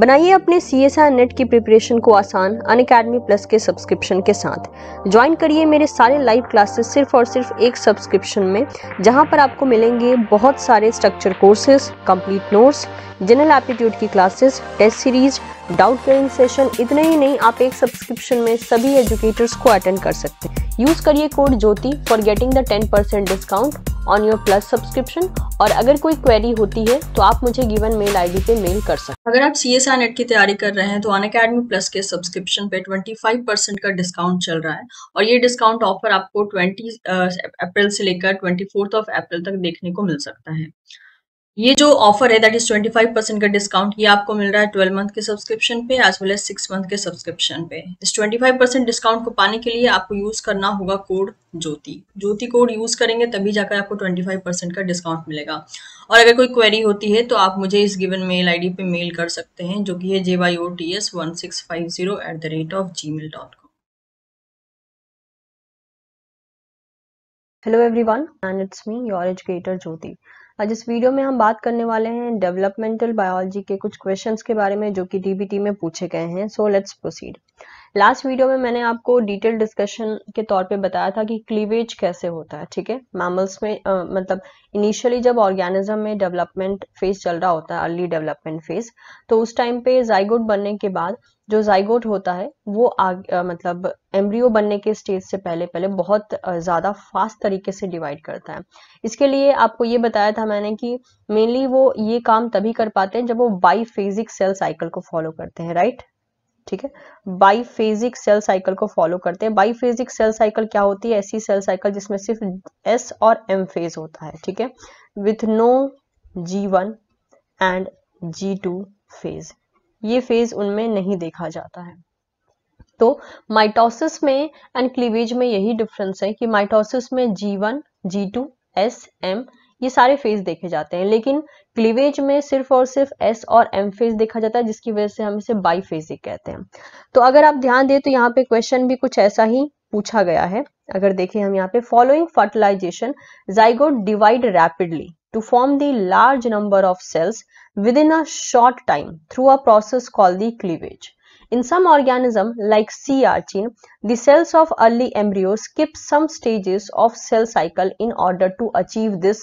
बनाइए अपने C S I NET की प्रिपरेशन को आसान अन अकेडमी प्लस के सब्सक्रिप्शन के साथ ज्वाइन करिए मेरे सारे लाइव क्लासेस सिर्फ और सिर्फ एक सब्सक्रिप्शन में जहां पर आपको मिलेंगे बहुत सारे structure courses complete notes general aptitude की classes test series doubt clearing session इतने ही नहीं आप एक सब्सक्रिप्शन में सभी एजुकेटर्स को अटेंड कर सकते हैं यूज़ करिए code Jyoti for getting the ten percent discount on your plus subscription और अगर कोई क्वेरी होती है तो आप मुझे गिवन मेल आईडी पे मेल कर सकते हैं अगर आप सी एस परीक्षा नेट की तैयारी कर रहे हैं तो अन अकेडमी प्लस के सब्सक्रिप्शन पे 25 परसेंट का डिस्काउंट चल रहा है और ये डिस्काउंट ऑफर आपको 20 अप्रैल से लेकर 24th ऑफ अप्रैल तक देखने को मिल सकता है ये जो ऑफर है दैट इज 25 परसेंट का डिस्काउंट ये आपको मिल रहा है 12 मंथ के सब्सक्रिप्शन पे as well as six month के सब्सक्रिप्शन पे इस 25 परसेंट डिस्काउंट को पाने के लिए आपको यूज करना होगा code Jyoti Jyoti code use करेंगे तभी जाकर आपको 25 परसेंट का डिस्काउंट मिलेगा और अगर कोई क्वेरी होती है तो आप मुझे इस गिवन मेल आई पे मेल कर सकते हैं जो कि है J Y O T S one six five zero at the rate of G mail dot com hello every one and it's me your educator Jyoti आज इस वीडियो में हम बात करने वाले हैं डेवलपमेंटल बायोलॉजी के कुछ क्वेश्चंस के बारे में जो कि डीबीटी में पूछे गए हैं so let's proceed last video में मैंने आपको डिटेल डिस्कशन के तौर पे बताया था कि क्लीवेज कैसे होता है ठीक है मैमल्स में आ, मतलब इनिशियली जब ऑर्गेनिज्म में डेवलपमेंट फेज चल रहा होता है अर्ली डेवलपमेंट फेज तो उस टाइम पे जाइगोट बनने के बाद जो जाइगोट होता है वो आ, आ, मतलब एम्ब्रियो बनने के स्टेज से पहले पहले बहुत ज़्यादा फास्ट तरीके से डिवाइड करता है इसके लिए आपको ये बताया था मैंने कि मेनली वो ये काम तभी कर पाते हैं जब वो बाई सेल साइकिल को फॉलो करते हैं राइट ठीक है बाईफेजिक सेल साइकिल को फॉलो करते हैं बाईफेजिक सेल साइकिल क्या होती है ऐसी सेल साइकिल जिसमें सिर्फ एस और एम फेज होता है ठीक है with no G one and G two phase ये फेज उनमें नहीं देखा जाता है तो माइटोसिस में एंड क्लीवेज में यही डिफरेंस है कि माइटोसिस में G one G two S M ये सारे फेज देखे जाते हैं लेकिन क्लीवेज में सिर्फ और सिर्फ एस और एम फेज देखा जाता है जिसकी वजह से हम इसे बाई बाईफेजिक कहते हैं तो अगर आप ध्यान दें तो यहाँ पे क्वेश्चन भी कुछ ऐसा ही पूछा गया है अगर देखें हम यहाँ पे following fertilization zygote divide rapidly to form the large number of cells within a short time through a process call the cleavage In some organism like C. archin, the cells of early embryo skip some stages of cell cycle in order to achieve this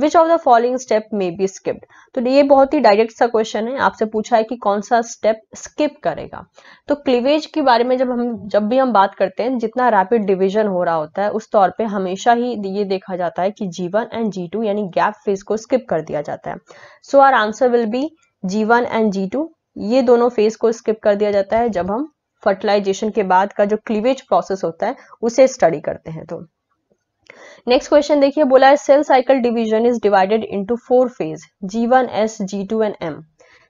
which of the following step may be skipped तो ये बहुत ही direct सा question है आपसे पूछा है कि कौन सा स्टेप स्किप करेगा तो क्लिवेज के बारे में जब हम जब भी हम बात करते हैं जितना रैपिड डिविजन हो रहा होता है उस तौर पर हमेशा ही ये देखा जाता है कि G one and G two यानी गैप फेज को स्किप कर दिया जाता है so our answer will be G one and G two ये दोनों फेज को स्किप कर दिया जाता है जब हम फर्टिलाइजेशन के बाद का जो क्लीवेज प्रोसेस होता है उसे स्टडी करते हैं तो नेक्स्ट क्वेश्चन देखिए बोला है cell cycle division is divided into four phase G one S G two and M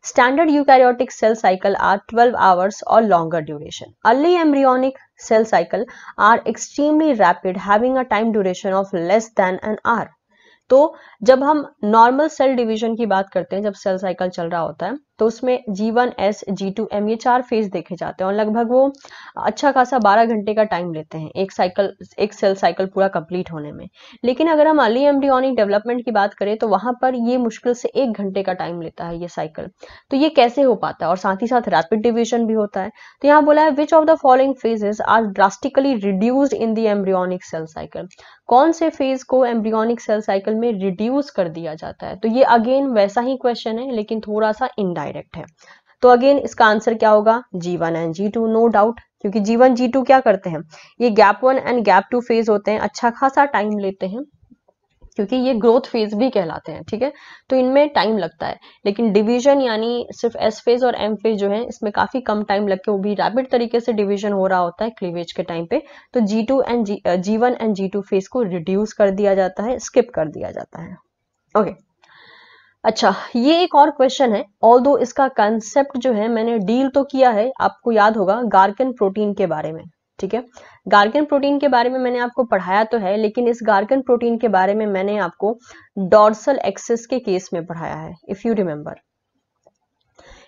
standard eukaryotic cell cycle are 12 hours or longer duration early embryonic cell cycle are extremely rapid having a time duration of less than an hour तो जब हम normal cell division की बात करते हैं जब cell cycle चल रहा होता है तो उसमें G one S G two M ये चार फेज देखे जाते हैं और लगभग वो अच्छा खासा बारह घंटे का टाइम लेते हैं एक साइकिल एक सेल साइकिल पूरा कंप्लीट होने में लेकिन अगर हम अली एम्ब्रियोनिक डेवलपमेंट की बात करें तो वहां पर ये मुश्किल से एक घंटे का टाइम लेता है ये साइकिल तो ये कैसे हो पाता है और साथ ही साथ रैपिड डिविजन भी होता है तो यहाँ बोला है which of the following phases are drastically reduced in the embryonic cell cycle कौन से फेज को एम्ब्रियोनिक सेल साइकिल में रिड्यूस कर दिया जाता है तो ये अगेन वैसा ही क्वेश्चन है लेकिन थोड़ा सा इनडायरेक्ट डायरेक्ट है तो अगेन इसका आंसर क्या होगा G one and G two no doubt क्योंकि जी वन जी टू क्या करते हैं ये gap one and gap two phase होते हैं अच्छा खासा टाइम लेते हैं क्योंकि ये ग्रोथ फेज भी कहलाते हैं ठीक है तो इनमें टाइम लगता है लेकिन डिवीजन यानी सिर्फ एस फेज और एम फेज जो है इसमें काफी कम टाइम लग के वो भी रैपिड तरीके से डिवीजन हो रहा होता है क्लीवेज के टाइम पे तो G two and G one and G two phase को रिड्यूस कर दिया जाता है स्किप कर दिया जाता है ओके okay. अच्छा ये एक और क्वेश्चन है ऑल दो इसका कंसेप्ट जो है मैंने डील तो किया है आपको याद होगा गार्कन प्रोटीन के बारे में ठीक है गार्कन प्रोटीन के बारे में मैंने आपको पढ़ाया तो है लेकिन इस गार्कन प्रोटीन के बारे में मैंने आपको डॉर्सल एक्सेस के केस में पढ़ाया है इफ यू रिमेम्बर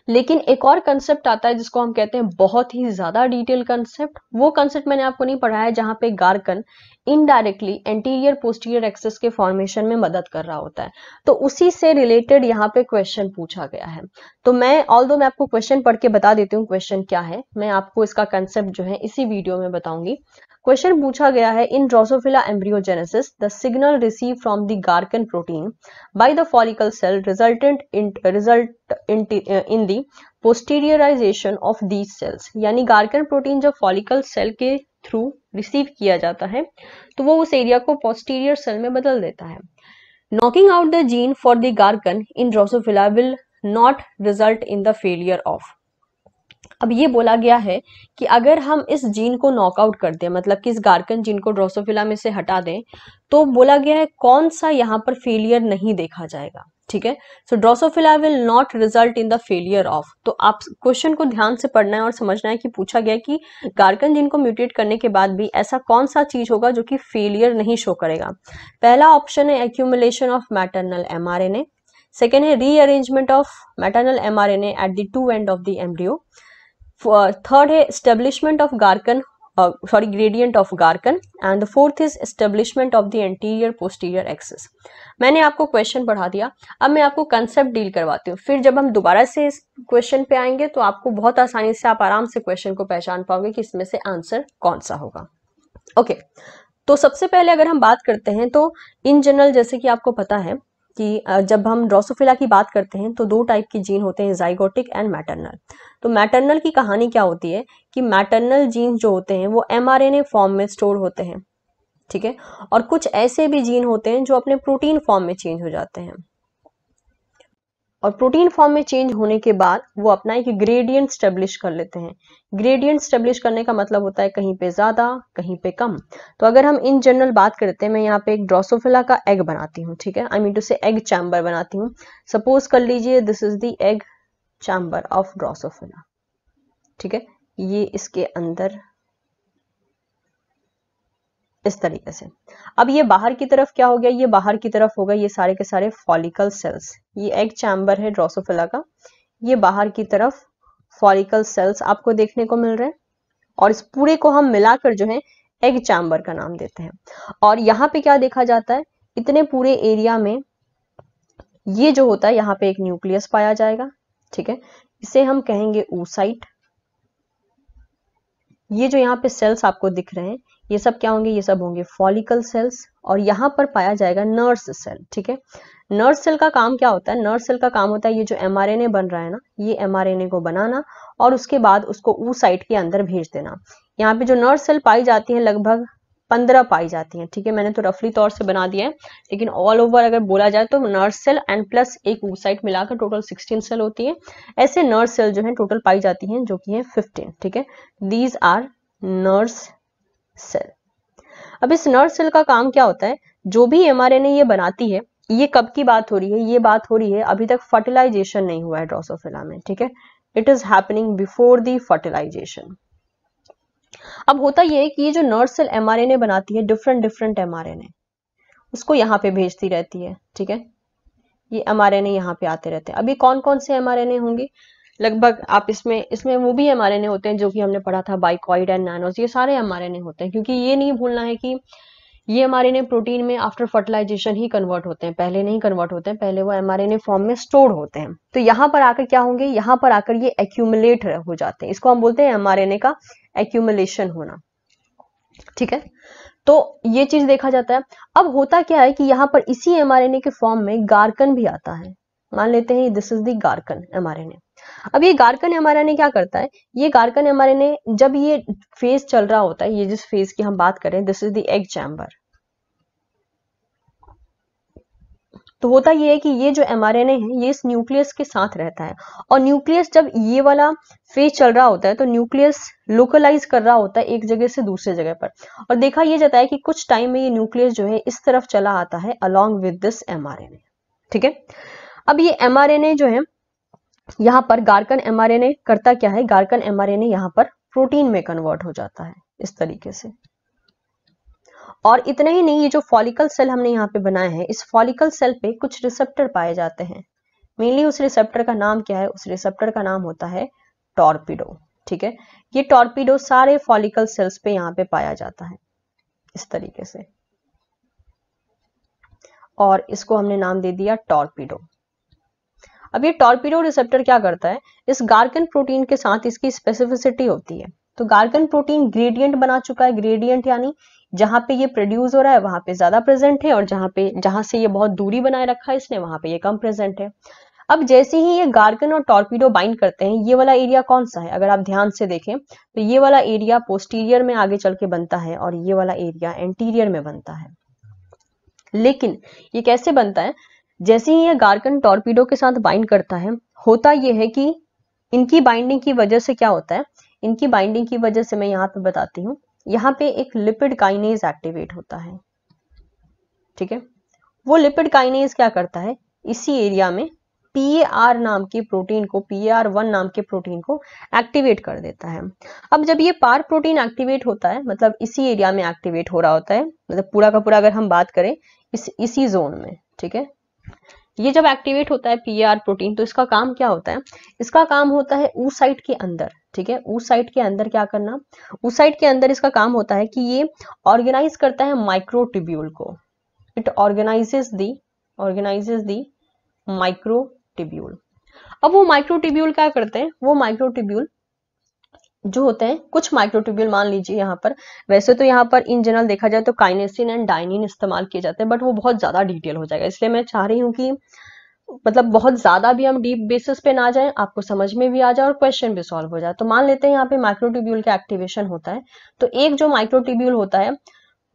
लेकिन एक और कंसेप्ट आता है जिसको हम कहते हैं बहुत ही ज्यादा डिटेल कंसेप्ट वो कंसेप्ट मैंने आपको नहीं पढ़ाया जहां पे gurken indirectly anterior posterior axis के फॉर्मेशन में मदद कर रहा होता है तो उसी से रिलेटेड यहाँ पे क्वेश्चन पूछा गया है तो मैं ऑल मैं आपको क्वेश्चन पढ़ के बता देती हूँ क्वेश्चन क्या है मैं आपको इसका कंसेप्ट जो है इसी वीडियो में बताऊंगी क्वेश्चन पूछा गया है in Drosophila embryogenesis the signal receive from the gurken protein by the follicle cell resultant in result in the posteriorization of these cells यानी गार्कन प्रोटीन जब फॉलिकल सेल के थ्रू रिसीव किया जाता है तो वो उस एरिया को पोस्टीरियर सेल में बदल देता है knocking out the gene for the gurken in Drosophila will not result in the failure of अब ये बोला गया है कि अगर हम इस जीन को नॉकआउट कर दें मतलब कि इस गार्कन जीन को ड्रोसोफिला में से हटा दें तो बोला गया है कौन सा यहाँ पर फेलियर नहीं देखा जाएगा ठीक है so Drosophila will not result in the failure of तो आप क्वेश्चन को ध्यान से पढ़ना है और समझना है कि पूछा गया कि गार्कन जीन को म्यूटेट करने के बाद भी ऐसा कौन सा चीज होगा जो कि फेलियर नहीं शो करेगा पहला ऑप्शन है accumulation of maternal M second है rearrangement of maternal mRNA at the two end of the एमडीओ थर्ड है establishment of gurken sorry gradient of gurken and the fourth is establishment of the the posterior posterior मैंने आपको question पढ़ा दिया अब मैं आपको कंसेप्ट डील करवाती हूँ फिर जब हम दोबारा से इस क्वेश्चन पे आएंगे तो आपको बहुत आसानी से आप आराम से क्वेश्चन को पहचान पाओगे कि इसमें से आंसर कौन सा होगा ओके okay, तो सबसे पहले अगर हम बात करते हैं तो इन जनरल जैसे कि आपको पता है कि जब हम ड्रोसोफिला की बात करते हैं तो दो टाइप के जीन होते हैं जाइगोटिक एंड मैटरनल तो मैटरनल की कहानी क्या होती है कि मैटरनल जीन जो होते हैं वो एमआरएनए फॉर्म में स्टोर होते हैं ठीक है और कुछ ऐसे भी जीन होते हैं जो अपने प्रोटीन फॉर्म में चेंज हो जाते हैं और प्रोटीन फॉर्म में चेंज होने के बाद वो अपना एक ग्रेडियंट स्टेब्लिश कर लेते हैं ग्रेडियंट स्टेब्लिश करने का मतलब होता है कहीं पे ज्यादा कहीं पे कम तो अगर हम इन जनरल बात करते हैं मैं यहाँ पे एक ड्रोसोफिला का एग बनाती हूँ ठीक है I mean to say egg chamber बनाती हूँ सपोज कर लीजिए this is the egg chamber of Drosophila ठीक है ये इसके अंदर इस तरीके से अब ये बाहर की तरफ क्या हो गया ये बाहर की तरफ होगा ये सारे के सारे फॉलिकल सेल्स ये एग चैम्बर है ड्रोसोफिला का ये बाहर की तरफ फॉलिकल सेल्स आपको देखने को मिल रहे हैं और इस पूरे को हम मिलाकर जो है एग चैम्बर का नाम देते हैं और यहाँ पे क्या देखा जाता है इतने पूरे एरिया में ये जो होता है यहाँ पे एक न्यूक्लियस पाया जाएगा ठीक है इसे हम कहेंगे ऊसाइट ये जो यहाँ पे सेल्स आपको दिख रहे हैं ये सब क्या होंगे ये सब होंगे फॉलिकल सेल्स और यहाँ पर पाया जाएगा नर्स सेल ठीक है नर्स सेल का काम क्या होता है नर्स सेल का काम होता है ये जो एमआरएनए बन रहा है ना ये एमआरएनए को बनाना और उसके बाद उसको ऊ साइट के अंदर भेज देना यहाँ पे जो नर्स सेल पाई जाती है लगभग पंद्रह पाई जाती हैं ठीक है मैंने तो रफली तौर से बना दिया है लेकिन ऑल ओवर अगर बोला जाए तो nurse cell and plus oocyte मिलाकर टोटल सिक्सटीन सेल होती है ऐसे नर्स सेल जो है टोटल पाई जाती है जो की है फिफ्टीन ठीक है दीज आर नर्स सेल अब इस नर्व सेल का काम क्या होता है जो भी एमआरएनए ये बनाती है ये कब की बात हो रही है ये बात हो रही है अभी तक फर्टिलाइजेशन नहीं हुआ है ड्रोसोफिला में ठीक है it is happening before the fertilization अब होता यह है कि ये जो नर्व सेल एमआरएनए बनाती है डिफरेंट डिफरेंट एमआरएनए उसको यहां पे भेजती रहती है ठीक है ये एमआरएनए यहाँ पे आते रहते हैं अभी कौन कौन से एमआरएनए होंगे लगभग आप इसमें इसमें वो भी एम होते हैं जो कि हमने पढ़ा था बाइकॉइड एंड नैनोज ये सारे एम होते हैं क्योंकि ये नहीं भूलना है कि ये एम प्रोटीन में आफ्टर फर्टिलाइजेशन ही कन्वर्ट होते हैं पहले नहीं कन्वर्ट होते हैं पहले वो एम फॉर्म में स्टोर होते हैं तो यहाँ पर आकर क्या होंगे यहाँ पर आकर ये एक्यूमुलेट हो जाते हैं इसको हम बोलते हैं एम का एक्यूमुलेशन होना ठीक है तो ये चीज देखा जाता है अब होता क्या है कि यहाँ पर इसी एमआरएनए के फॉर्म में गार्कन भी आता है मान लेते हैं this is the gurken mRNA अब ये गार्कन ने क्या करता है ये गार्कन ने जब ये फेज चल रहा होता है ये जिस फेज की हम बात करें this is the egg chamber तो होता ये है कि ये जो एम है ये इस न्यूक्लियस के साथ रहता है और न्यूक्लियस जब ये वाला फेज चल रहा होता है तो न्यूक्लियस लोकलाइज कर रहा होता है एक जगह से दूसरे जगह पर और देखा ये जाता है कि कुछ टाइम में ये न्यूक्लियस जो है इस तरफ चला आता है अलॉन्ग विद दिस एम ठीक है अब ये एम जो है यहाँ पर गार्कन एमआरएनए करता क्या है गार्कन एमआरएनए यहाँ पर प्रोटीन में कन्वर्ट हो जाता है इस तरीके से और इतने ही नहीं ये जो फॉलिकल सेल हमने यहाँ पे बनाए हैं इस फॉलिकल सेल पे कुछ रिसेप्टर पाए जाते हैं मेनली उस रिसेप्टर का नाम क्या है उस रिसेप्टर का नाम होता है टॉर्पीडो ठीक है ये टॉर्पीडो सारे फॉलिकल सेल्स पे यहाँ पे पाया जाता है इस तरीके से और इसको हमने नाम दे दिया टॉर्पीडो अब ये टॉर्पिडो रिसेप्टर क्या करता है इस गार्कन प्रोटीन के साथ इसकी स्पेसिफिसिटी होती है तो गार्कन प्रोटीन ग्रेडियंट बना चुका है ग्रेडियंट यानी जहां पे ये प्रोड्यूस हो रहा है वहां पे ज्यादा प्रेजेंट है और जहां पे जहां से ये बहुत दूरी बनाए रखा है इसने वहां पे ये कम प्रेजेंट है अब जैसे ही ये गार्कन और टॉर्पीडो बाइंड करते हैं ये वाला एरिया कौन सा है अगर आप ध्यान से देखें तो ये वाला एरिया पोस्टीरियर में आगे चल के बनता है और ये वाला एरिया एंटीरियर में बनता है लेकिन ये कैसे बनता है जैसे ही यह गार्कन टॉर्पीडो के साथ बाइंड करता है होता यह है कि इनकी बाइंडिंग की वजह से क्या होता है इनकी बाइंडिंग की वजह से मैं यहाँ पे बताती हूँ यहाँ पे एक लिपिड काइनेज एक्टिवेट होता है ठीक है वो लिपिड काइनेज क्या करता है इसी एरिया में पीएआर नाम के प्रोटीन को वन नाम के प्रोटीन को एक्टिवेट कर देता है अब जब ये पार प्रोटीन एक्टिवेट होता है मतलब इसी एरिया में एक्टिवेट हो रहा होता है मतलब पूरा का पूरा अगर हम बात करें इस इसी जोन में ठीक है ये जब एक्टिवेट होता है पीआर प्रोटीन तो इसका काम क्या होता है इसका काम होता है ऊ साइट के अंदर ठीक है ऊ साइट के अंदर क्या करना ऊ साइट के अंदर इसका काम होता है कि ये ऑर्गेनाइज करता है माइक्रोटिब्यूल को it organizes the organizes the microtubule अब वो माइक्रोटिब्यूल क्या करते हैं वो माइक्रोटिब्यूल जो होते हैं कुछ माइक्रोट्यूब्यूल मान लीजिए यहाँ पर वैसे तो यहाँ पर इन जनरल देखा जाए तो काइनेसिन एंड डाइनिन इस्तेमाल किए जाते हैं बट वो बहुत ज़्यादा डिटेल हो जाएगा इसलिए मैं चाह रही हूँ कि मतलब बहुत ज़्यादा भी हम डीप बेसिस पे ना जाएं आपको समझ में भी आ जाए और क्वेश्चन भी सॉल्व हो जाए तो मान लेते हैं यहाँ पे माइक्रोट्यूब्यूल का एक्टिवेशन होता है तो एक जो माइक्रोट्यूब्यूल होता है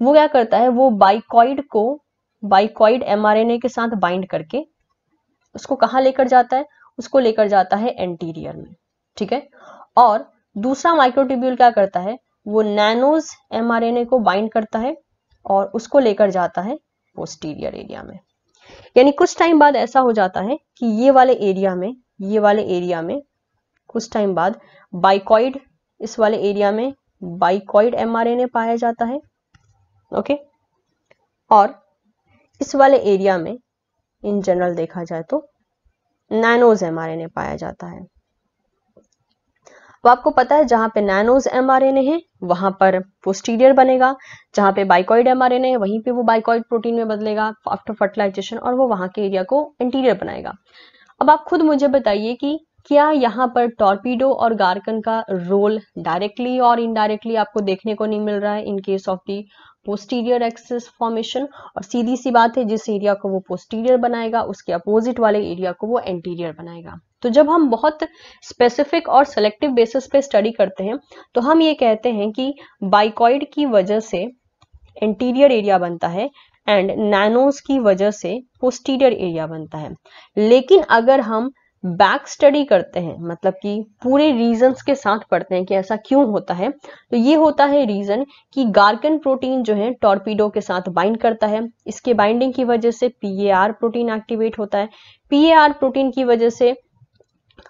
वो क्या करता है वो बाइकॉइड को बाइकॉइड एमआरएनए के साथ बाइंड करके उसको कहाँ लेकर जाता है उसको लेकर जाता है एंटीरियर में ठीक है और दूसरा माइक्रोट्यूब्यूल क्या करता है वो नैनोज एमआरएनए को बाइंड करता है और उसको लेकर जाता है पोस्टीरियर एरिया में यानी कुछ टाइम बाद ऐसा हो जाता है कि ये वाले एरिया में ये वाले एरिया में कुछ टाइम बाद बाइकॉइड इस वाले एरिया में बाइकॉइड एमआरएनए पाया जाता है ओके और इस वाले एरिया में इन जनरल देखा जाए तो नैनोज एमआरएनए पाया जाता है तो आपको पता है जहां पे नैनोज एम है वहां पर पोस्टीरियर बनेगा जहां पे बाइकॉइड एम है वहीं पे वो बाइकॉइड प्रोटीन में बदलेगा आफ्टर फर्टिलाइजेशन और वो वहां के एरिया को इंटीरियर बनाएगा अब आप खुद मुझे बताइए कि क्या यहाँ पर टॉर्पीडो और गार्कन का रोल डायरेक्टली और इनडायरेक्टली आपको देखने को नहीं मिल रहा है in case of the posterior axis formation और सीधी सी बात है जिस एरिया को वो पोस्टीरियर बनाएगा उसके अपोजिट वाले एरिया को वो एंटीरियर बनाएगा तो जब हम बहुत स्पेसिफिक और सेलेक्टिव बेसिस पे स्टडी करते हैं तो हम ये कहते हैं कि बाइकॉइड की वजह से एंटीरियर एरिया बनता है एंड नैनोज की वजह से पोस्टीरियर एरिया बनता है लेकिन अगर हम बैक स्टडी करते हैं मतलब कि पूरे रीजंस के साथ पढ़ते हैं कि ऐसा क्यों होता है तो ये होता है रीजन कि गार्कन प्रोटीन जो है टॉर्पीडो के साथ बाइंड करता है इसके बाइंडिंग की वजह से पीएआर प्रोटीन एक्टिवेट होता है पीएआर प्रोटीन की वजह से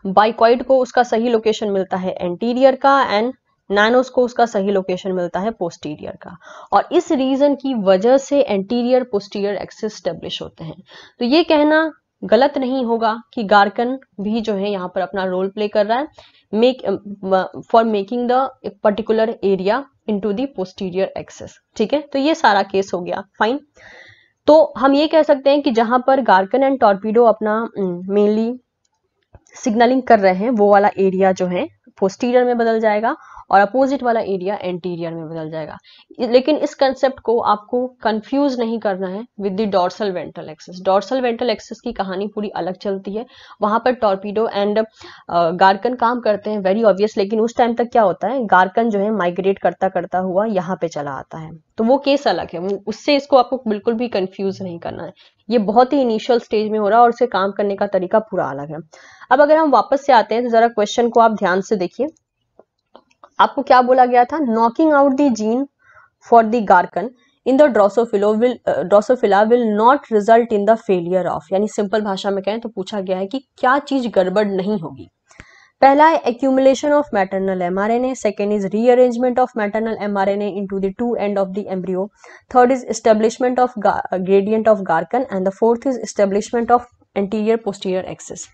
बाइकॉइड को उसका सही लोकेशन मिलता है एंटीरियर का एंड नैनोस को उसका सही लोकेशन मिलता है पोस्टीरियर का और इस रीजन की वजह से एंटीरियर पोस्टीरियर एक्सेस स्टेब्लिश होते हैं तो ये कहना गलत नहीं होगा कि गार्कन भी जो है यहाँ पर अपना रोल प्ले कर रहा है make for making the particular area into the posterior axis ठीक है तो ये सारा केस हो गया फाइन तो हम ये कह सकते हैं कि जहां पर गार्कन एंड टॉर्पीडो अपना मेनली mm, सिग्नलिंग कर रहे हैं वो वाला एरिया जो है पोस्टीरियर में बदल जाएगा और अपोजिट वाला एरिया एंटीरियर में बदल जाएगा लेकिन इस कंसेप्ट को आपको कंफ्यूज नहीं करना है with the dorsal ventral axis dorsal ventral axis की कहानी पूरी अलग चलती है वहां पर टॉर्पीडो एंड गार्कन काम करते हैं वेरी ऑब्वियस लेकिन उस टाइम तक क्या होता है गार्कन जो है माइग्रेट करता करता हुआ यहाँ पे चला आता है तो वो केस अलग है उससे इसको आपको बिल्कुल भी कंफ्यूज नहीं करना है ये बहुत ही इनिशियल स्टेज में हो रहा है और इसे काम करने का तरीका पूरा अलग है अब अगर हम वापस से आते हैं तो जरा क्वेश्चन को आप ध्यान से देखिए आपको क्या बोला गया था knocking out the gene for the gurken in the Drosophila will Drosophila will not result in the failure of यानी सिंपल भाषा में कहें तो पूछा गया है कि क्या चीज गड़बड़ नहीं होगी पहला है accumulation of maternal mRNA second is rearrangement of maternal mRNA into the two end of the embryo third is establishment of gradient of gurken and the fourth is establishment of anterior posterior axis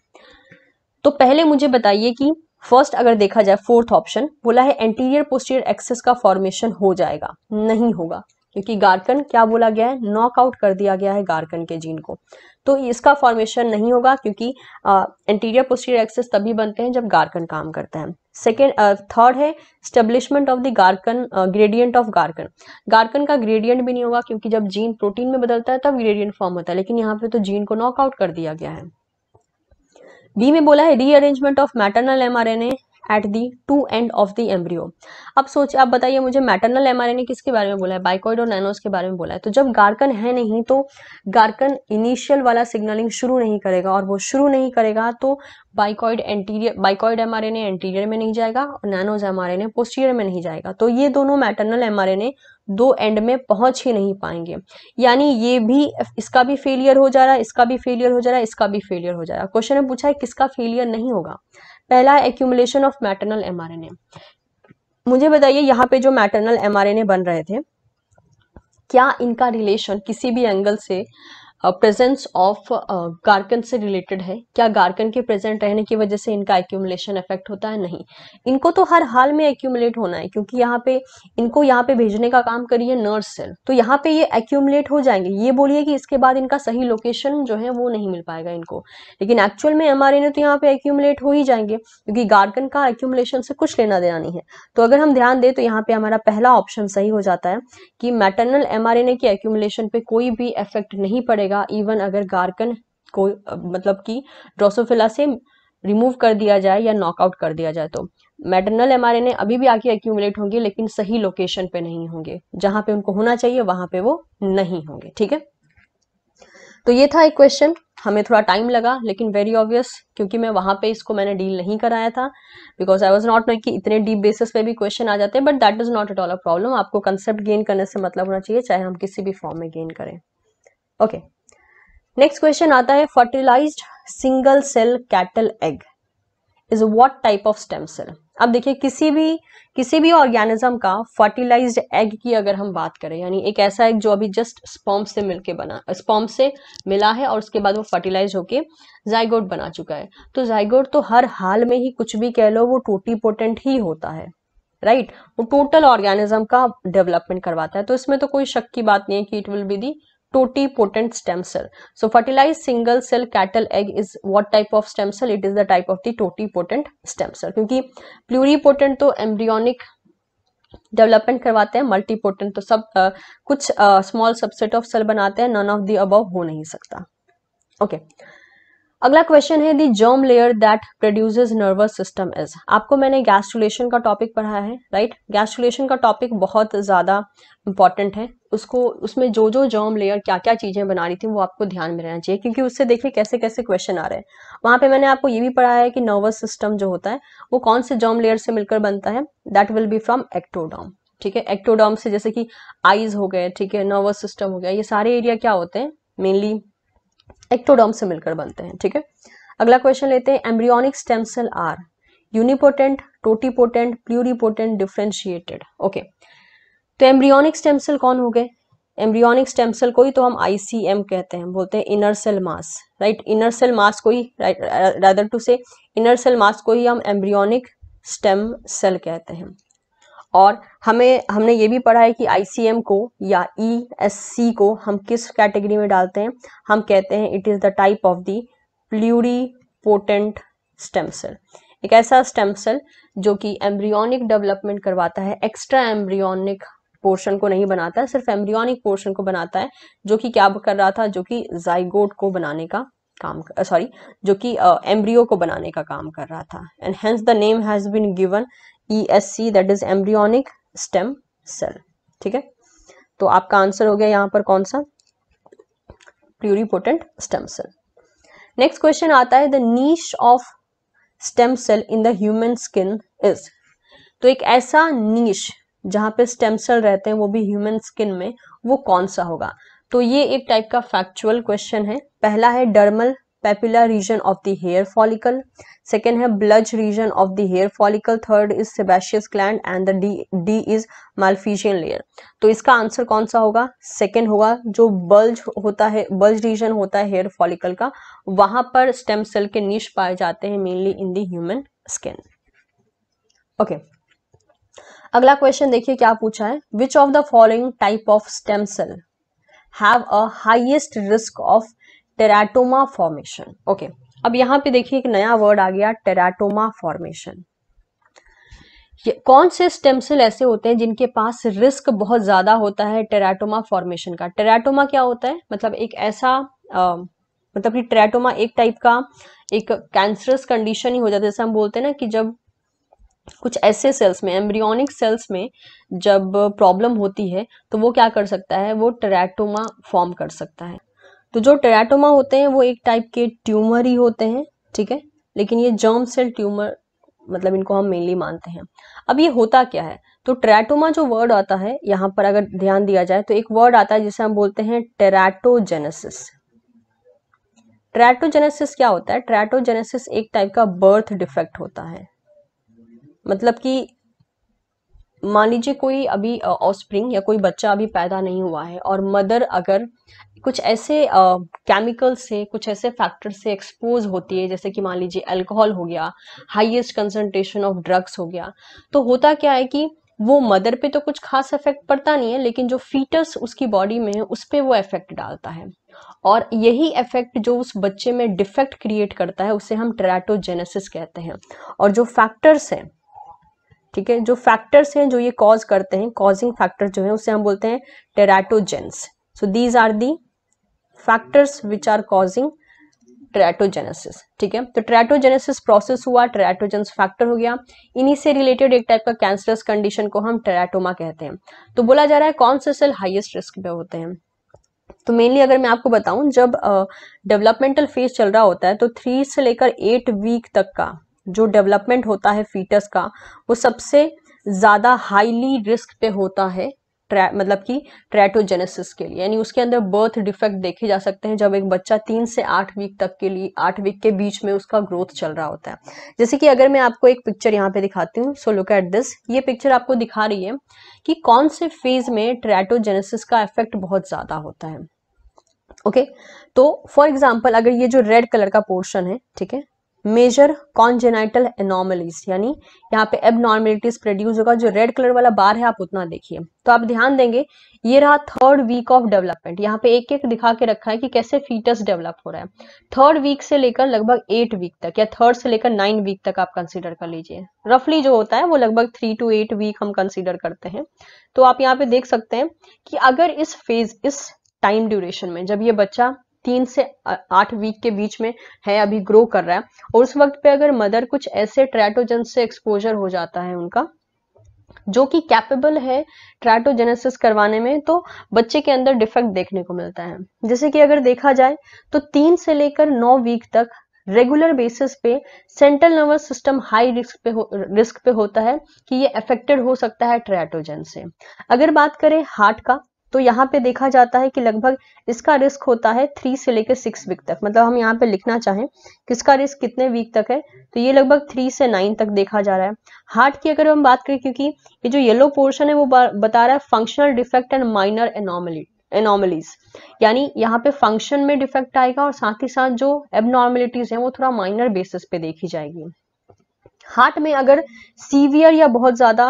तो पहले मुझे बताइए कि first अगर देखा जाए fourth option बोला है एंटीरियर पोस्टीरियर एक्सेस का फॉर्मेशन हो जाएगा नहीं होगा क्योंकि गार्कन क्या बोला गया है नॉकआउट कर दिया गया है गार्कन के जीन को तो इसका फॉर्मेशन नहीं होगा क्योंकि एंटीरियर पोस्टीरियर एक्सेस तभी बनते हैं जब गार्कन काम करता है सेकेंड थर्ड है establishment of the gurken gradient of gurken gurken का ग्रेडियंट भी नहीं होगा क्योंकि जब जीन प्रोटीन में बदलता है तब ग्रेडियंट फॉर्म होता है लेकिन यहाँ पे तो जीन को नॉकआउट कर दिया गया है बी में बोला है rearrangement of maternal mRNA at the two end of the embryo अब सोचिए आप बताइए मुझे मैटरनल एमआरएनए किसके बारे में बोला है बाइकॉइड और नैनोस के बारे में बोला है तो जब गार्कन है नहीं तो गार्कन इनिशियल वाला सिग्नलिंग शुरू नहीं करेगा और वो शुरू नहीं करेगा तो bicoid anterior bicoid M anterior में नहीं जाएगा और नैनोज एम आर पोस्टीरियर में नहीं जाएगा तो ये दोनों मैटरनल एम दो एंड में पहुंच ही नहीं पाएंगे यानी ये भी इसका भी फेलियर हो जा रहा है इसका भी फेलियर हो जा रहा है इसका भी फेलियर हो जा रहा है क्वेश्चन में पूछा है किसका फेलियर नहीं होगा पहला है एक्यूमुलेशन ऑफ मैटरनल एमआरएनए मुझे बताइए यहाँ पे जो मैटरनल एमआरएनए बन रहे थे क्या इनका रिलेशन किसी भी एंगल से प्रेजेंस ऑफ गार्कन से रिलेटेड है क्या गार्कन के प्रेजेंट रहने की वजह से इनका एक्यूमुलेशन इफेक्ट होता है नहीं इनको तो हर हाल में एक्यूमुलेट होना है क्योंकि यहाँ पे इनको यहाँ पे भेजने का काम करिए नर्स सेल तो यहाँ पे ये एक्यूमुलेट हो जाएंगे ये बोलिए कि इसके बाद इनका सही लोकेशन जो है वो नहीं मिल पाएगा इनको लेकिन एक्चुअल में एम तो यहाँ पे एक्यूमुलेट हो ही जाएंगे क्योंकि गार्कन का एक्यूमुलेशन से कुछ लेना देना नहीं है तो अगर हम ध्यान दें तो यहाँ पे हमारा पहला ऑप्शन सही हो जाता है कि मैटरनल एम की एक्यूमुलेशन पे कोई भी इफेक्ट नहीं पड़ेगा रहेगा इवन अगर गार्कन को मतलब कि ड्रोसोफिला से रिमूव कर दिया जाए या नॉकआउट कर दिया जाए तो मेटरनल एम अभी भी आके एक्यूमुलेट होंगे लेकिन सही लोकेशन पे नहीं होंगे जहां पे उनको होना चाहिए वहां पे वो नहीं होंगे ठीक है तो ये था एक क्वेश्चन हमें थोड़ा टाइम लगा लेकिन वेरी ऑब्वियस क्योंकि मैं वहां पे इसको मैंने डील नहीं कराया था because I was not know कि इतने डीप बेसिस पे भी क्वेश्चन आ जाते हैं but that is not at all a problem आपको कंसेप्ट गेन करने से मतलब होना चाहिए चाहे हम किसी भी फॉर्म में गेन करें ओके okay. नेक्स्ट क्वेश्चन आता है fertilize single cell cattle egg is what type of stem cell अब देखिए किसी भी किसी भी ऑर्गेनिज्म का फर्टिलाइज्ड एग की अगर हम बात करें यानी एक ऐसा एग जो अभी जस्ट स्पॉम्प से मिलके बना स्पॉम्प से मिला है और उसके बाद वो फर्टिलाइज होके जाइगोड बना चुका है तो जाइगोट तो हर हाल में ही कुछ भी कह लो वो टोटी पोटेंट ही होता है राइट वो टोटल ऑर्गेनिज्म का डेवलपमेंट करवाता है तो इसमें तो कोई शक की बात नहीं है कि it will be the totipotent stem cell. So fertilized single cell cattle egg is what type of stem cell? It is the type of the totipotent stem cell. क्योंकि pluripotent तो embryonic डेवलपमेंट करवाते हैं multipotent तो सब आ, कुछ small subset of cell बनाते हैं none of the above हो नहीं सकता ओके okay. अगला क्वेश्चन है the germ layer that produces nervous system is आपको मैंने गैस्ट्रुलेशन का टॉपिक पढ़ा है राइट गैस्ट्रुलेशन का टॉपिक बहुत ज़्यादा इंपॉर्टेंट है उसको उसमें जो जो जर्म लेयर क्या क्या चीज़ें बना रही थी वो आपको ध्यान में रहना चाहिए क्योंकि उससे देखिए कैसे कैसे क्वेश्चन आ रहे हैं वहाँ पे मैंने आपको ये भी पढ़ाया है कि नर्वस सिस्टम जो होता है वो कौन से जर्म लेयर से मिलकर बनता है that will be from ectoderm ठीक है एक्टोडॉम से जैसे कि आईज हो गए ठीक है नर्वस सिस्टम हो गया ये सारे एरिया क्या होते हैं मेनली एक्टोडॉम से मिलकर बनते हैं ठीक है अगला क्वेश्चन लेते हैं embryonic stem cell are unipotent totipotent pluripotent differentiated okay तो एम्ब्रियोनिक स्टेम सेल कौन हो गए एम्ब्रियोनिक स्टेम सेल को ही तो हम आईसीएम कहते हैं बोलते हैं inner cell mass right inner cell mass को ही rather to say inner cell mass को ही हम एम्ब्रियोनिक स्टेम सेल कहते हैं और हमें हमने ये भी पढ़ा है कि आईसीएम को या ई e को हम किस कैटेगरी में डालते हैं हम कहते हैं it is the type of the potent stem cell एक ऐसा स्टेम सेल जो कि एम्ब्रियोनिक डेवलपमेंट करवाता है एक्स्ट्रा एम्ब्रियोनिक पोर्शन को नहीं बनाता है सिर्फ एम्ब्रियोनिक पोर्शन को बनाता है जो कि क्या कर रहा था जो कि जाइगोट को बनाने का काम सॉरी जो कि एम्ब्रियो uh, को बनाने का काम कर रहा था and hence the name has been given E S C that is embryonic stem cell ठीक है तो आपका आंसर हो गया यहाँ पर कौन सा pluripotent stem cell next question आता है the niche of stem cell in the human skin is तो एक ऐसा नीश जहां पे स्टेम सेल रहते हैं वो भी ह्यूमन स्किन में वो कौन सा होगा तो ये एक टाइप का फैक्चुअल क्वेश्चन है पहला है dermal papilla region of the hair follicle second is bulge region of the hair follicle third is sebaceous gland and the D D is Malpighian layer तो इसका आंसर कौन सा होगा सेकेंड होगा जो बल्ज होता है बल्ज रीजन होता है हेयर फॉलिकल का वहां पर स्टेम सेल के नीच पाए जाते हैं mainly in human skin okay अगला क्वेश्चन देखिए क्या पूछा है which of the following type of stem cell have a highest risk of teratoma formation okay अब यहां पे देखिए एक नया वर्ड आ गया टेराटोमा फॉर्मेशन कौन से स्टेम सेल ऐसे होते हैं जिनके पास रिस्क बहुत ज्यादा होता है टेराटोमा फॉर्मेशन का टेराटोमा क्या होता है मतलब एक ऐसा आ, मतलब कि टेराटोमा एक टाइप का एक कैंसरस कंडीशन ही हो जाता है जैसे हम बोलते हैं ना कि जब कुछ ऐसे सेल्स में एम्ब्रियोनिक सेल्स में जब प्रॉब्लम होती है तो वो क्या कर सकता है वो टेराटोमा फॉर्म कर सकता है तो जो टेराटोमा होते हैं वो एक टाइप के ट्यूमर ही होते हैं ठीक है लेकिन ये जर्म सेल ट्यूमर मतलब इनको हम मेनली मानते हैं अब ये होता क्या है तो टेराटोमा जो वर्ड आता है यहाँ पर अगर ध्यान दिया जाए तो एक वर्ड आता है जिसे हम बोलते हैं टेराटोजेनेसिस ट्रैटोजेनेसिस क्या होता है ट्रैटोजेनेसिस एक टाइप का बर्थ डिफेक्ट होता है मतलब कि मान लीजिए कोई अभी ऑस्प्रिंग या कोई बच्चा अभी पैदा नहीं हुआ है और मदर अगर कुछ ऐसे केमिकल से कुछ ऐसे फैक्टर से एक्सपोज होती है जैसे कि मान लीजिए अल्कोहल हो गया हाईएस्ट कंसंट्रेशन ऑफ ड्रग्स हो गया तो होता क्या है कि वो मदर पे तो कुछ खास इफेक्ट पड़ता नहीं है लेकिन जो फीटस उसकी बॉडी में है उस पर वो इफेक्ट डालता है और यही इफेक्ट जो उस बच्चे में डिफेक्ट क्रिएट करता है उसे हम ट्रैटोजेनेसिस कहते हैं और जो फैक्टर्स हैं ठीक है जो फैक्टर्स हैं जो ये कॉज करते हैं कॉजिंग फैक्टर जो है उसे हम बोलते हैं teratogens so these are the factors which are causing teratogenesis ठीक है तो ट्रैटोजेनेसिस प्रोसेस हुआ ट्रैटोजेंस फैक्टर हो गया इन्हीं से रिलेटेड एक टाइप का कैंसरस कंडीशन को हम ट्रैटोमा कहते हैं तो बोला जा रहा है कौन से सेल हाइएस्ट रिस्क पे होते हैं तो मेनली अगर मैं आपको बताऊं जब डेवलपमेंटल uh, फेज चल रहा होता है तो थ्री से लेकर एट वीक तक का जो डेवलपमेंट होता है फीटस का वो सबसे ज़्यादा हाईली रिस्क पे होता है मतलब कि ट्रैटोजेनेसिस के लिए यानी उसके अंदर बर्थ डिफेक्ट देखे जा सकते हैं जब एक बच्चा तीन से आठ वीक तक के लिए आठ वीक के बीच में उसका ग्रोथ चल रहा होता है जैसे कि अगर मैं आपको एक पिक्चर यहाँ पे दिखाती हूँ सो लुक एट दिस ये पिक्चर आपको दिखा रही है कि कौन से फेज में ट्रैटोजेनेसिस का इफेक्ट बहुत ज़्यादा होता है ओके okay? तो फॉर एग्जाम्पल अगर ये जो रेड कलर का पोर्शन है ठीक है मेजर कॉन्जेनाइटल एनोमलीज यानी यहाँ पे एबनॉर्मेलिटीज प्रोड्यूस होगा जो रेड कलर वाला बार है आप उतना देखिए तो आप ध्यान देंगे ये रहा थर्ड वीक ऑफ डेवलपमेंट यहाँ पे एक एक दिखा के रखा है कि कैसे फीटस डेवलप हो रहा है थर्ड वीक से लेकर लगभग एट वीक तक या थर्ड से लेकर नाइन वीक तक आप कंसिडर कर लीजिए रफली जो होता है वो लगभग थ्री टू एट वीक हम कंसिडर करते हैं तो आप यहाँ पे देख सकते हैं कि अगर इस फेज इस टाइम ड्यूरेशन में जब ये बच्चा तीन से आठ वीक के बीच में है अभी ग्रो कर रहा है और उस वक्त पे अगर मदर कुछ ऐसे ट्रैटोजन से एक्सपोजर हो जाता है उनका जो कि कैपेबल है ट्रैटोजेनेसिस करवाने में तो बच्चे के अंदर डिफेक्ट देखने को मिलता है जैसे कि अगर देखा जाए तो तीन से लेकर नौ वीक तक रेगुलर बेसिस पे central nervous system high risk पे हो रिस्क पे होता है कि ये अफेक्टेड हो सकता है ट्रैटोजन से अगर बात करें हार्ट का तो यहाँ पे देखा जाता है कि लगभग इसका रिस्क होता है थ्री से लेकर सिक्स वीक तक मतलब हम यहाँ पे लिखना चाहें किसका रिस्क कितने वीक तक है तो ये लगभग थ्री से नाइन तक देखा जा रहा है हार्ट की अगर हम बात करें क्योंकि ये जो येलो पोर्शन है वो बता रहा है functional defect and minor anomaly anomalies यानी यहाँ पे फंक्शन में डिफेक्ट आएगा और साथ ही साथ जो एबनॉर्मेलिटीज हैं वो थोड़ा माइनर बेसिस पे देखी जाएगी हार्ट में अगर सीवियर या बहुत ज्यादा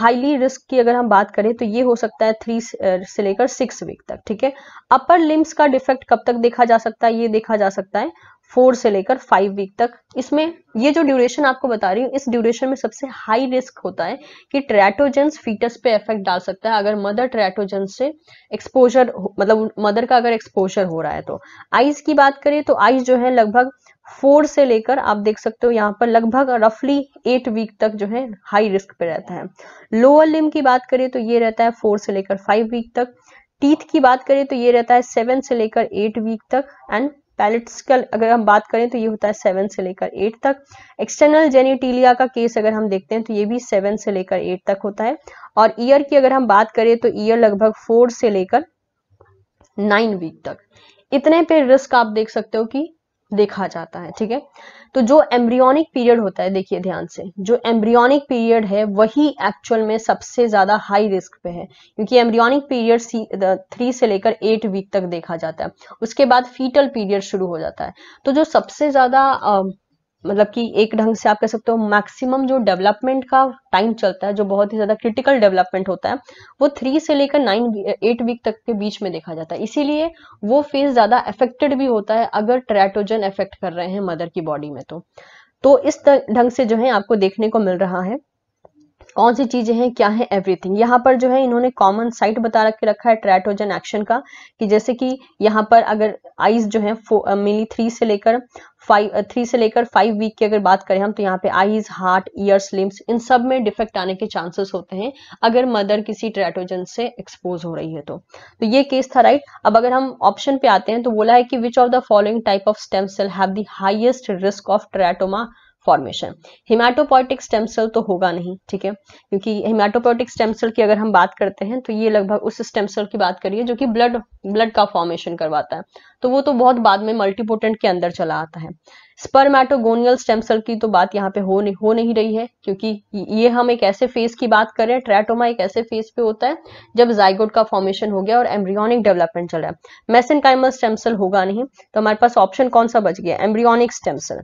हाईली रिस्क की अगर हम बात करें तो ये हो सकता है थ्री uh, से लेकर सिक्स वीक तक ठीक है अपर लिम्स का डिफेक्ट कब तक देखा जा सकता है ये देखा जा सकता है फोर से लेकर फाइव वीक तक इसमें ये जो ड्यूरेशन आपको बता रही हूँ इस ड्यूरेशन में सबसे हाई रिस्क होता है कि ट्रैटोजेंस फीटस पे इफेक्ट डाल सकता है अगर मदर ट्रैटोजेंस से एक्सपोजर मतलब मदर का अगर एक्सपोजर हो रहा है तो आइज की बात करें तो आइज जो है लगभग फोर से लेकर आप देख सकते हो यहाँ पर लगभग रफली एट वीक तक जो है हाई रिस्क पे रहता है लोअर लिम की बात करें तो ये रहता है फोर से लेकर फाइव वीक तक टीथ की बात करें तो ये रहता है सेवन से लेकर एट वीक तक एंड पैलेट्स का अगर हम बात करें तो ये होता है सेवन से लेकर एट तक एक्सटर्नल जेनिटीलिया का केस अगर हम देखते हैं तो ये भी सेवन से लेकर एट तक होता है और ईयर की अगर हम बात करें तो ईयर लगभग फोर से लेकर नाइन वीक तक इतने पे रिस्क आप देख सकते हो कि देखा जाता है ठीक है तो जो एम्ब्रियोनिक पीरियड होता है देखिए ध्यान से जो एम्ब्रियोनिक पीरियड है वही एक्चुअल में सबसे ज्यादा हाई रिस्क पे है क्योंकि एम्ब्रियोनिक पीरियड थ्री से लेकर एट वीक तक देखा जाता है उसके बाद फीटल पीरियड शुरू हो जाता है तो जो सबसे ज्यादा मतलब कि एक ढंग से आप कह सकते हो मैक्सिमम जो डेवलपमेंट का टाइम चलता है जो बहुत ही ज़्यादा क्रिटिकल डेवलपमेंट होता है वो थ्री से लेकर नाइन एट वीक तक के बीच में देखा जाता है इसीलिए वो फेज ज़्यादा अफेक्टेड भी होता है अगर ट्रैटोजन अफेक्ट कर रहे हैं मदर की बॉडी में तो, तो इस ढंग से जो है आपको देखने को मिल रहा है कौन सी चीजें हैं क्या है एवरीथिंग यहाँ पर जो है इन्होंने कॉमन साइट बता रख रखा है ट्रैटोजन एक्शन का कि जैसे कि यहाँ पर अगर आईज जो है मेनली थ्री से लेकर फाइव थ्री uh, से लेकर फाइव वीक की अगर बात करें हम तो यहाँ पे आईज हार्ट ईयर्स लिम्स इन सब में डिफेक्ट आने के चांसेस होते हैं अगर मदर किसी ट्रैटोजन से एक्सपोज हो रही है तो तो ये केस था राइट अब अगर हम ऑप्शन पे आते हैं तो बोला है कि which of the following type of stem cell have the highest risk of teratoma formation hematopoietic stem cell तो होगा नहीं ठीक है क्योंकि हिमाटोपोटिक स्टेम सेल की अगर हम बात करते हैं तो ये लगभग उस स्टेम सेल की बात करिए जो कि ब्लड ब्लड का फॉर्मेशन करवाता है तो वो तो बहुत बाद में मल्टीपोटेंट के अंदर चला आता है स्पर्मेटोगोनियल स्टेम सेल की तो बात यहाँ पे हो नहीं हो नहीं रही है क्योंकि ये हम एक ऐसे फेज की बात कर रहे हैं ट्रैटोमा एक ऐसे फेज पे होता है जब जाइगोड का फॉर्मेशन हो गया और एम्ब्रियोनिक डेवलपमेंट चल रहा है मेसेनकाइमल स्टेम सेल होगा नहीं तो हमारे पास ऑप्शन कौन सा बच गया एम्ब्रियोनिक स्टेम सेल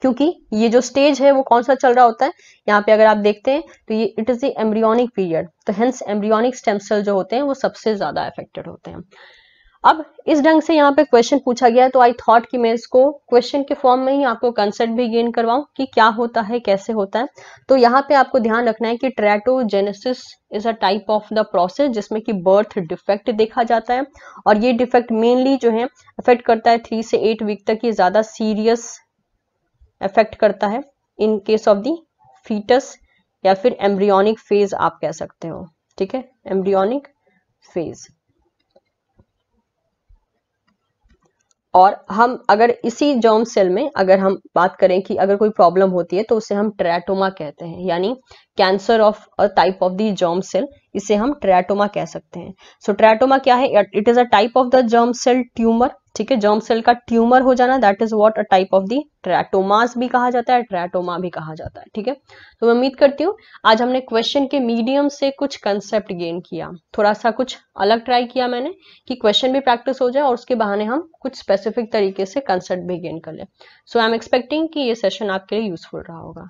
क्योंकि ये जो स्टेज है वो कौन सा चल रहा होता है यहाँ पे अगर आप देखते हैं तो ये it is the embryonic period तो हेंस एम्ब्रियोनिक स्टेम सेल जो होते हैं वो सबसे ज्यादा अफेक्टेड होते हैं अब इस ढंग से यहाँ पे क्वेश्चन पूछा गया है तो आई थॉट कि मैं इसको क्वेश्चन के फॉर्म में ही आपको कंसेप्ट भी गेन करवाऊं कि क्या होता है कैसे होता है तो यहाँ पे आपको ध्यान रखना है कि teratogenesis is a type of the process जिसमें कि बर्थ डिफेक्ट देखा जाता है और ये डिफेक्ट मेनली जो है अफेक्ट करता है थ्री से एट वीक तक ये ज्यादा सीरियस अफेक्ट करता है in case of the foetus या फिर एम्ब्रियोनिक फेज आप कह सकते हो ठीक है एम्ब्रियोनिक फेज और हम अगर इसी जॉम सेल में अगर हम बात करें कि अगर कोई प्रॉब्लम होती है तो उसे हम ट्रैटोमा कहते हैं यानी cancer of a type of the germ cell इसे हम ट्रैटोमा कह सकते हैं सो so, ट्रैटोमा क्या है it is a type of the germ cell tumour ठीक है जर्म सेल का ट्यूमर हो जाना that is what a type of the teratomas भी कहा जाता है ट्रैटोमा भी कहा जाता है ठीक है तो मैं उम्मीद करती हूँ आज हमने क्वेश्चन के मीडियम से कुछ कंसेप्ट गेन किया थोड़ा सा कुछ अलग ट्राई किया मैंने कि क्वेश्चन भी प्रैक्टिस हो जाए और उसके बहाने हम कुछ स्पेसिफिक तरीके से कंसेप्ट भी गेन कर ले सो आई एम एक्सपेक्टिंग कि ये सेशन आपके लिए यूजफुल रहा होगा